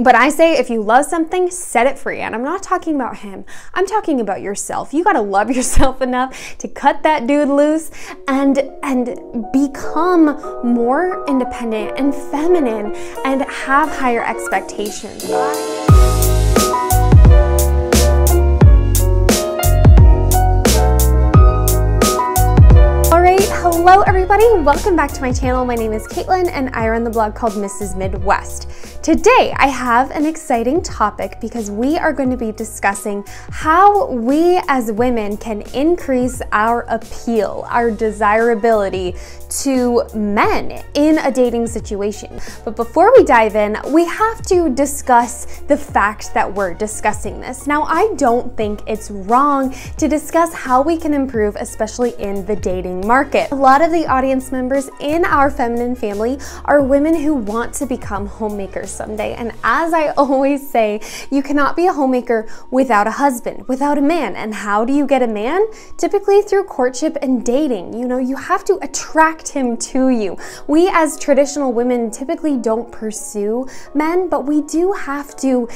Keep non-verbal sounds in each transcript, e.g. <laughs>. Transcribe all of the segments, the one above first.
But I say if you love something, set it free. And I'm not talking about him, I'm talking about yourself. You gotta love <laughs> yourself enough to cut that dude loose and and become more independent and feminine and have higher expectations. Hello everybody, welcome back to my channel. My name is Caitlin and I run the blog called Mrs. Midwest. Today I have an exciting topic because we are going to be discussing how we as women can increase our appeal, our desirability to men in a dating situation. But before we dive in, we have to discuss the fact that we're discussing this. Now I don't think it's wrong to discuss how we can improve, especially in the dating market. A lot of the audience members in our feminine family are women who want to become homemakers someday. And as I <laughs> always say, you cannot be a homemaker without a husband, without a man. And how do you get a man? Typically through courtship and dating. You know, you have to attract him to you. We as traditional women typically don't pursue men, but we do have to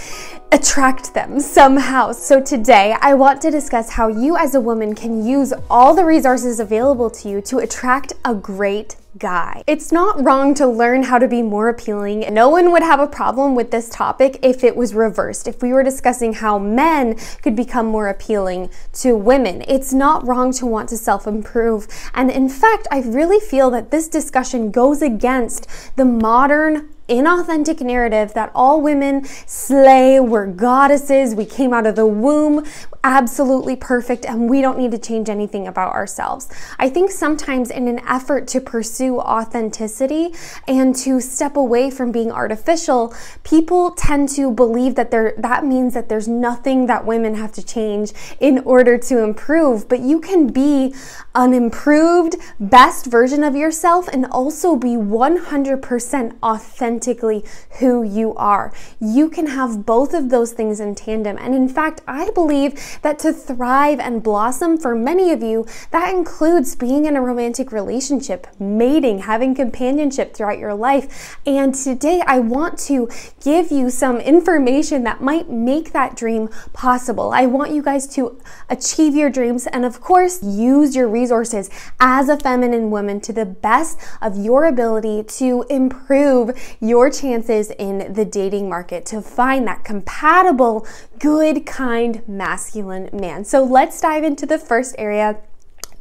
attract them somehow. So today I want to discuss how you as a woman can use all the resources available to you to attract attract a great guy. It's not wrong to learn how to be more appealing. No one would have a problem with this topic if it was reversed. If we were discussing how men could become more appealing to women, it's not wrong to want to self-improve. And in fact, I really feel that this discussion goes against the modern inauthentic narrative that all women slay, we're goddesses, we came out of the womb absolutely perfect, and we don't need to change anything about ourselves. I think sometimes in an effort to pursue authenticity and to step away from being artificial, people tend to believe that there that means that there's nothing that women have to change in order to improve. But you can be an improved, best version of yourself and also be 100% authentic authentically who you are. You can have both of those things in tandem. And in fact, I believe that to thrive and blossom for many of you, that includes being in a romantic relationship, mating, having companionship throughout your life. And today I want to give you some information that might make that dream possible. I want you guys to achieve your dreams and, of course, use your resources as a feminine woman to the best of your ability to improve your chances in the dating market to find that compatible, good, kind, masculine man. So let's dive into the first area.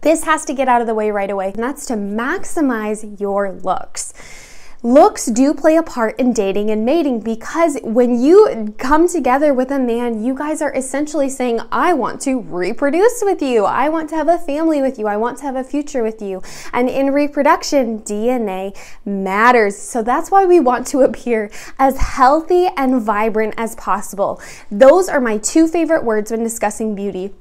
This has to get out of the way right away, and that's to maximize your looks looks do play a part in dating and mating because when you come together with a man, you guys are essentially saying, I want to reproduce with you. I want to have a family with you. I want to have a future with you. And in reproduction, DNA matters. So that's why we want to appear as healthy and vibrant as possible. Those are my two favorite words when discussing beauty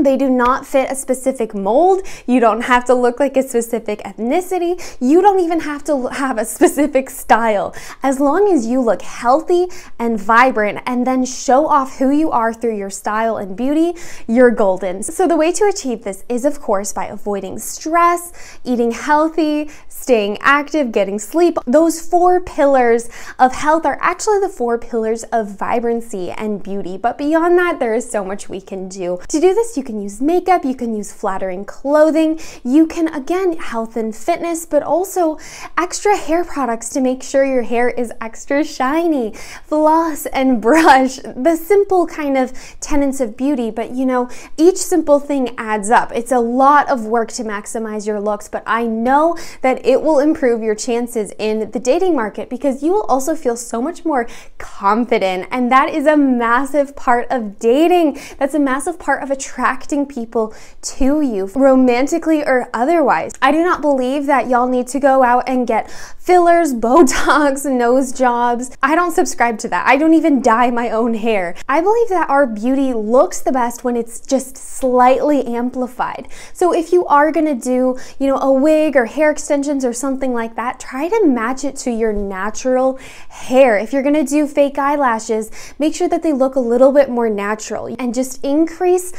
they do not fit a specific mold. You don't have to look like a specific ethnicity. You don't even have to have a specific style. As long as you look healthy and vibrant and then show off who you are through your style and beauty, you're golden. So the way to achieve this is of course by avoiding stress, eating healthy, staying active, getting sleep. Those four pillars of health are actually the four pillars of vibrancy and beauty. But beyond that, there is so much we can do. To do this, you can use makeup, you can use flattering clothing, you can again health and fitness, but also extra hair products to make sure your hair is extra shiny, floss and <laughs> brush, the simple kind of tenets of beauty, but you know, each simple thing adds up. It's a lot of work to maximize your looks, but I know that it will improve your chances in the dating market because you will also feel so much more confident. And that is a massive part of dating. That's a massive part of attraction attracting people to you, romantically or otherwise. I do not believe that y'all need to go out and get fillers, <laughs> Botox, nose jobs. I don't subscribe to that. I don't even dye my own hair. I believe that our beauty looks the best when it's just slightly amplified. So if you are gonna do, you know, a wig or hair extensions or something like that, try to match it to your natural hair. If you're gonna do fake eyelashes, make sure that they look a little bit more natural and just increase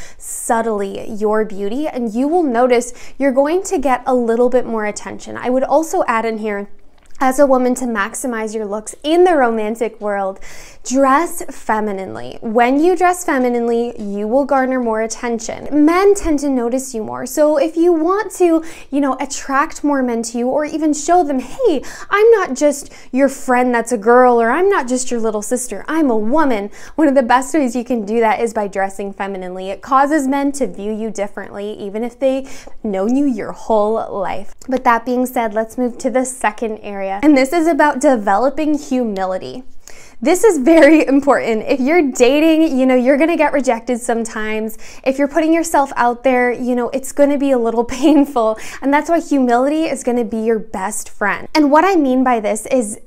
subtly your beauty and you will notice you're going to get a little bit more attention. I would also add in here as a woman to maximize your looks in the romantic world, dress femininely. When you dress femininely, you will garner more attention. Men tend to notice you more. So if you want to, you know, attract more men to you or even show them, "Hey, I'm not just your friend that's a girl or I'm not just your little sister. I'm a woman." One of the best ways you can do that is by dressing femininely. It causes men to view you differently even if they know you your whole life. But that being said, let's move to the second area area. And this is about developing humility. This is very <laughs> important. If you're dating, you know, you're gonna get rejected sometimes. If you're putting yourself out there, you know, it's gonna be a little <laughs> painful. And that's why humility is gonna be your best friend. And what I mean by this is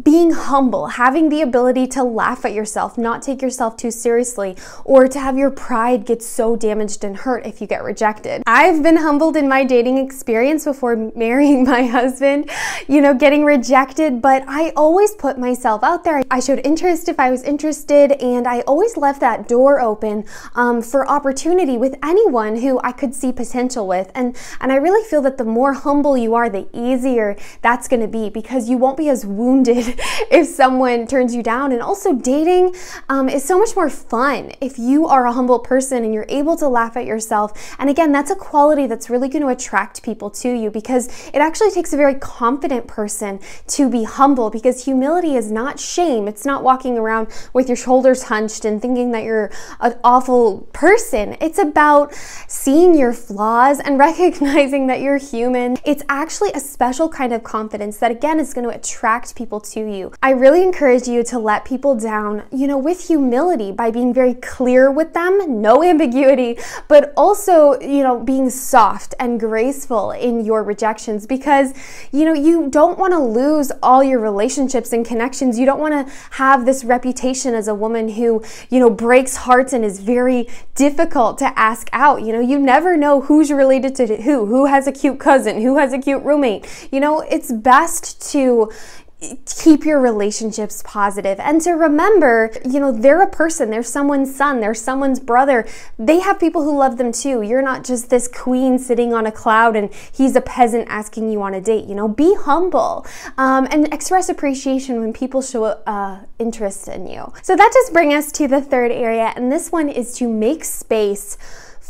being humble, having the ability to laugh at yourself, not take yourself too seriously, or to have your pride get so damaged and hurt if you get rejected. I've been humbled in my dating experience before <laughs> marrying my husband, you know, getting rejected, but I always put myself out there. I showed interest if I was interested, and I always left that door open um, for opportunity with anyone who I could see potential with. And, and I really feel that the more humble you are, the easier that's gonna be because you won't be as wounded <laughs> if someone turns you down. And also, dating um, is so much more fun if you are a humble person and you're able to laugh at yourself. And again, that's a quality that's really going to attract people to you because it actually takes a very confident person to be humble because humility is not shame. It's not walking around with your shoulders hunched and thinking that you're an awful person. It's about seeing your flaws and <laughs> recognizing that you're human. It's actually a special kind of confidence that, again, is going to attract people you. I really encourage you to let people down, you know, with humility by being very clear with them, no <laughs> ambiguity, but also, you know, being soft and graceful in your rejections because, you know, you don't want to lose all your relationships and connections. You don't want to have this reputation as a woman who, you know, breaks hearts and is very difficult to ask out. You know, you never know who's related to who, who has a cute cousin, who has a cute roommate. You know, it's best to, keep your relationships positive and to remember, you know, they're a person, they're someone's son, they're someone's brother. They have people who love them too. You're not just this queen sitting on a cloud and he's a peasant asking you on a date. You know, be humble um, and express appreciation when people show uh, interest in you. So that just brings us to the third area, and this one is to make space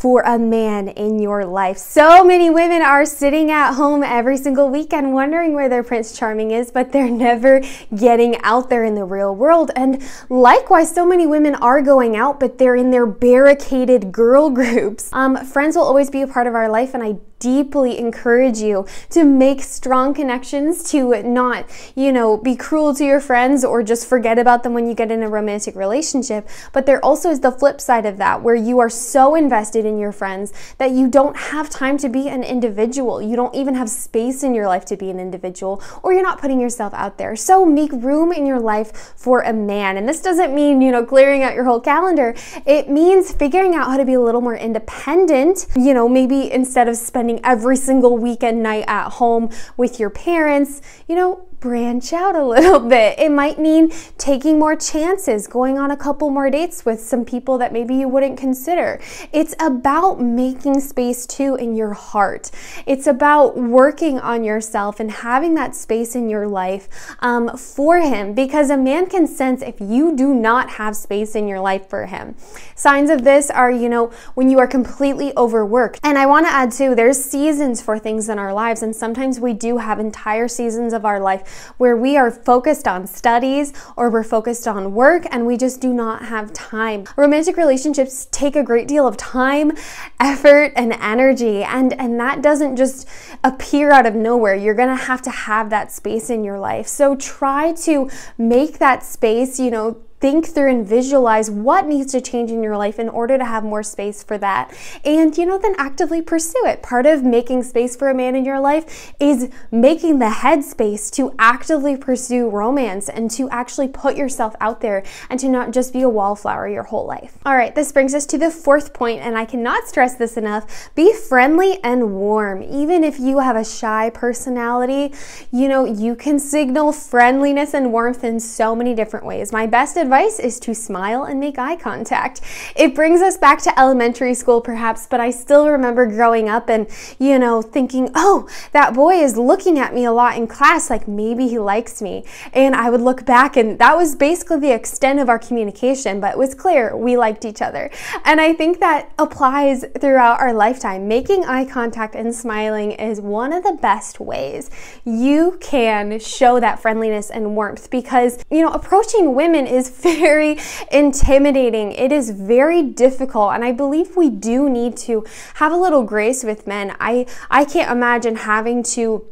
for a man in your life. So many women are sitting at home every single weekend wondering where their Prince Charming is, but they're <laughs> never getting out there in the real world. And likewise, so many women are going out, but they're in their barricaded girl <laughs> groups. Um, friends will always be a part of our life, and I deeply encourage you to make strong connections, to not, you know, be cruel to your friends or just forget about them when you get in a romantic relationship. But there also is the flip side of that where you are so invested in your friends that you don't have time to be an individual. You don't even have space in your life to be an individual, or you're not putting yourself out there. So make room in your life for a man. And this doesn't mean, you know, clearing out your whole calendar. It means figuring out how to be a little more independent. You know, maybe instead of spending every single weekend night at home with your parents, you know, branch out a little <laughs> bit. It might mean taking more chances, going on a couple more dates with some people that maybe you wouldn't consider. It's about making space too in your heart. It's about working on yourself and having that space in your life um, for Him because a man can sense if you do not have space in your life for Him. Signs of this are, you know, when you are completely overworked. And I want to add too, there's seasons for things in our lives, and sometimes we do have entire seasons of our life where we are focused on studies or we're focused on work and we just do not have time. Romantic relationships take a great deal of time, effort, and energy, and, and that doesn't just appear out of nowhere. You're gonna have to have that space in your life. So try to make that space, you know, think through and visualize what needs to change in your life in order to have more space for that. And, you know, then actively pursue it. Part of making space for a man in your life is making the headspace to actively pursue romance and to actually put yourself out there and to not just be a wallflower your whole life. All right, this brings us to the fourth point, and I cannot stress this enough be friendly and warm. Even if you have a shy personality, you know, you can signal friendliness and warmth in so many different ways. My best advice advice is to smile and make eye contact. It brings us back to elementary school perhaps, but I still remember growing up and, you know, thinking, oh, that boy is looking at me a lot in class, like maybe he likes me. And I would look back and that was basically the extent of our communication, but it was clear we liked each other. And I think that applies throughout our lifetime. Making eye contact and smiling is one of the best ways you can show that friendliness and warmth because, you know, approaching women is very intimidating. It is very difficult. And I believe we do need to have a little grace with men. I, I can't imagine having to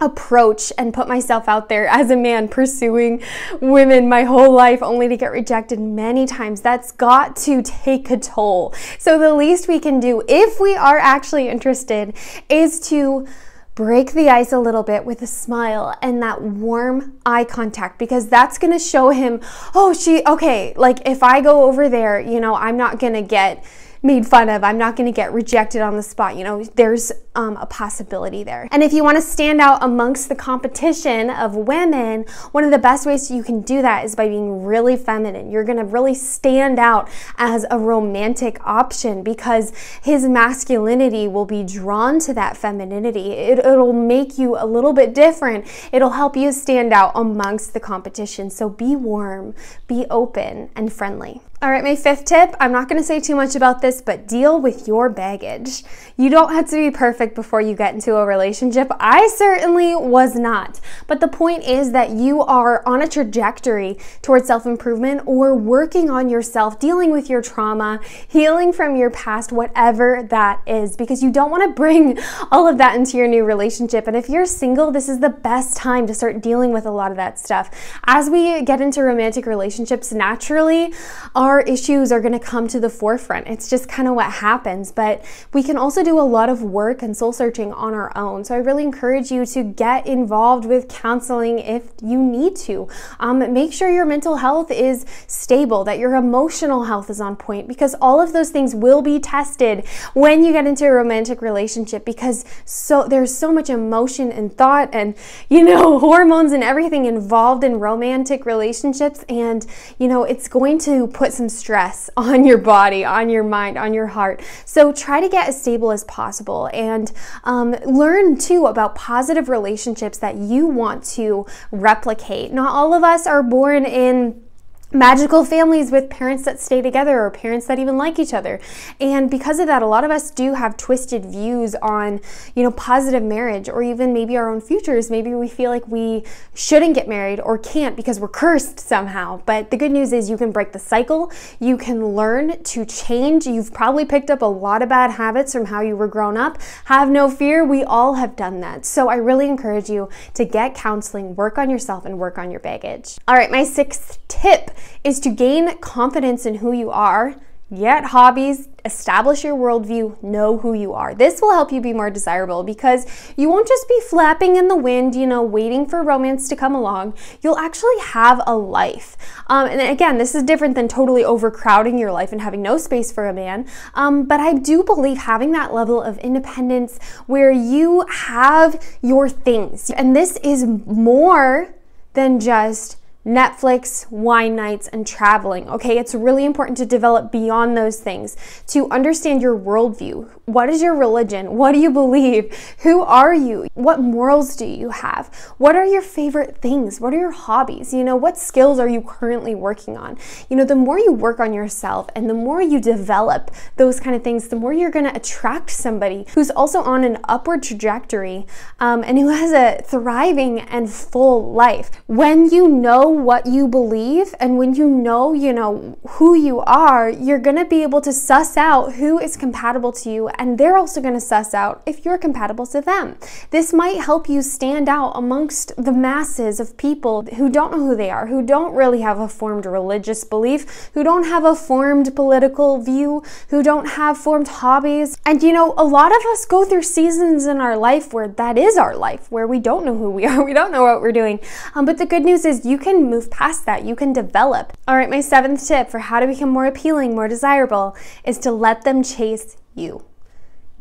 approach and put myself out there as a man pursuing women my whole life only to get rejected many times. That's got to take a toll. So the least we can do if we are actually interested is to break the ice a little bit with a smile and that warm eye contact because that's going to show him, oh, she, okay, like if I go over there, you know, I'm not going to get made fun of. I'm not going to get rejected on the spot. You know, there's um, a possibility there. And if you want to stand out amongst the competition of women, one of the best ways you can do that is by being really feminine. You're going to really stand out as a romantic option because his masculinity will be drawn to that femininity. It, will make you a little bit different. It'll help you stand out amongst the competition. So be warm, be open, and friendly. All right, my fifth tip I'm not going to say too much about this, but deal with your baggage. You don't have to be perfect before you get into a relationship. I certainly was not. But the point is that you are on a trajectory towards self improvement or working on yourself, dealing with your trauma, healing from your past, whatever that is, because you don't want to bring all of that into your new relationship. And if you're single, this is the best time to start dealing with a lot of that stuff. As we get into romantic relationships, naturally, our our issues are going to come to the forefront. It's just kind of what happens. But we can also do a lot of work and soul searching on our own. So I really encourage you to get involved with counseling if you need to. Um, make sure your mental health is stable, that your emotional health is on point, because all of those things will be tested when you get into a romantic relationship because so there's so much emotion and thought and you know <laughs> hormones and everything involved in romantic relationships and you know it's going to put some some stress <laughs> on your body, on your mind, on your heart. So try to get as stable as possible and um, learn too about positive relationships that you want to replicate. Not all of us are born in magical families with parents that stay together or parents that even like each other. And because of that, a lot of us do have twisted views on, you know, positive marriage or even maybe our own futures. Maybe we feel like we shouldn't get married or can't because we're cursed somehow. But the good news is you can break the cycle. You can learn to change. You've probably picked up a lot of bad habits from how you were grown up. Have no fear. We all have done that. So I really encourage you to get counseling, work on yourself and work on your baggage. All right, my sixth tip is to gain confidence in who you are, get hobbies, establish your worldview, know who you are. This will help you be more desirable because you won't just be flapping in the wind, you know, waiting for romance to come along. You'll actually have a life. Um, and again, this is different than totally overcrowding your life and having no space for a man. Um, but I do believe having that level of independence where you have your things. And this is more than just Netflix, wine nights, and traveling. Okay, it's really important to develop beyond those things, to understand your worldview. What is your religion? What do you believe? Who are you? What morals do you have? What are your favorite things? What are your hobbies? You know, what skills are you currently working on? You know, the more you work on yourself and the more you develop those kind of things, the more you're gonna attract somebody who's also on an upward trajectory um, and who has a thriving and full life. When you know what you believe and when you know, you know, who you are, you're going to be able to suss out who is compatible to you and they're also going to suss out if you're compatible to them. This might help you stand out amongst the masses of people who don't know who they are, who don't really have a formed religious belief, who don't have a formed political view, who don't have formed hobbies. And you know, a lot of us go through seasons in our life where that is our life, where we don't know who we are, <laughs> we don't know what we're doing. Um, but the good news is you can move past that. You can develop. All right, my seventh tip for how to become more appealing, more desirable, is to let them chase you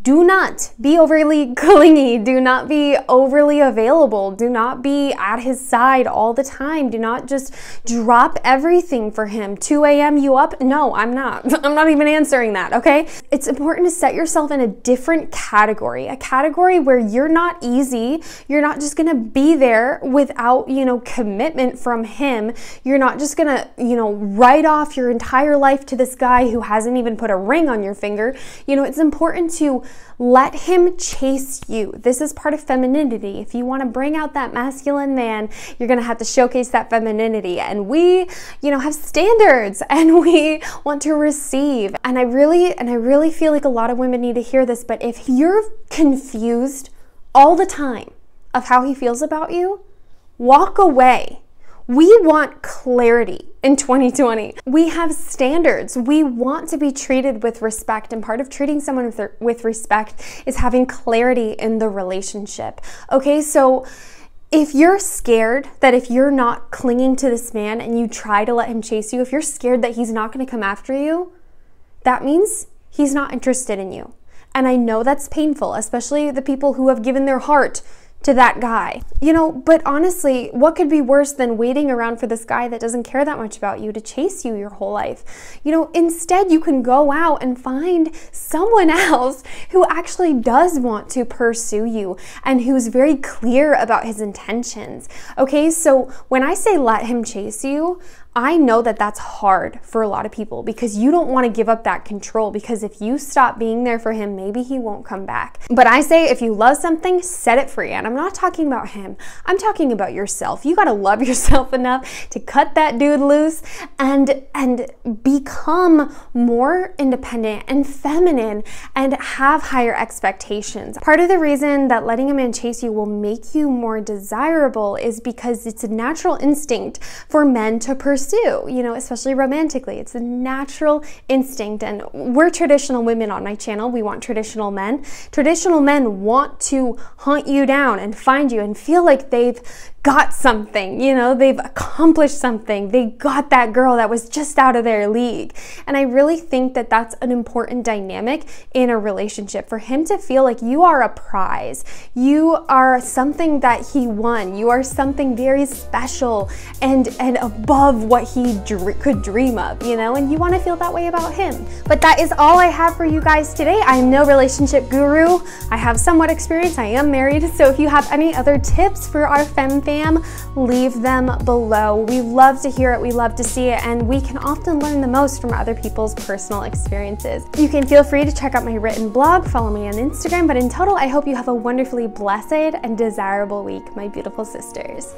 do not be overly <laughs> clingy. Do not be overly available. Do not be at his side all the time. Do not just drop everything for him. 2 a.m. you up? No, I'm not. <laughs> I'm not even answering that, okay? It's important to set yourself in a different category, a category where you're not easy. You're not just gonna be there without, you know, commitment from him. You're not just gonna, you know, write off your entire life to this guy who hasn't even put a ring on your finger. You know, it's important to let him chase you. This is part of femininity. If you want to bring out that masculine man, you're going to have to showcase that femininity. And we, you know, have standards <laughs> and we want to receive. And I really, and I really feel like a lot of women need to hear this, but if you're confused all the time of how he feels about you, walk away. We want clarity in 2020. We have standards. We want to be treated with respect. And part of treating someone with, with respect is having clarity in the relationship. Okay, so if you're scared that if you're not clinging to this man and you try to let him chase you, if you're scared that he's not going to come after you, that means he's not interested in you. And I know that's painful, especially the people who have given their heart to that guy. You know, but honestly, what could be worse than waiting around for this guy that doesn't care that much about you to chase you your whole life? You know, instead, you can go out and find someone <laughs> else who actually does want to pursue you and who's very clear about his intentions. Okay, so when I say let him chase you, I know that that's hard for a lot of people because you don't want to give up that control because if you stop being there for him, maybe he won't come back. But I say if you love something, set it free. And I'm not talking about him. I'm talking about yourself. You got to love <laughs> yourself enough to cut that dude loose and and become more independent and feminine and have higher expectations. Part of the reason that letting a man chase you will make you more desirable is because it's a natural instinct for men to pursue pursue, you know, especially romantically. It's a natural instinct. And we're traditional women on my channel. We want traditional men. Traditional men want to hunt you down and find you and feel like they've got something, you know, they've accomplished something. They got that girl that was just out of their league. And I really think that that's an important dynamic in a relationship for him to feel like you are a prize. You are something that he won. You are something very special and and above what he dr could dream of, you know? And you want to feel that way about him. But that is all I have for you guys today. I am no relationship guru. I have somewhat experience. I am married. So if you have any other tips for our femme leave them below. We love to hear it, we love to see it, and we can often learn the most from other people's personal experiences. You can feel free to check out my written blog, follow me on Instagram, but in total, I hope you have a wonderfully blessed and desirable week, my beautiful sisters.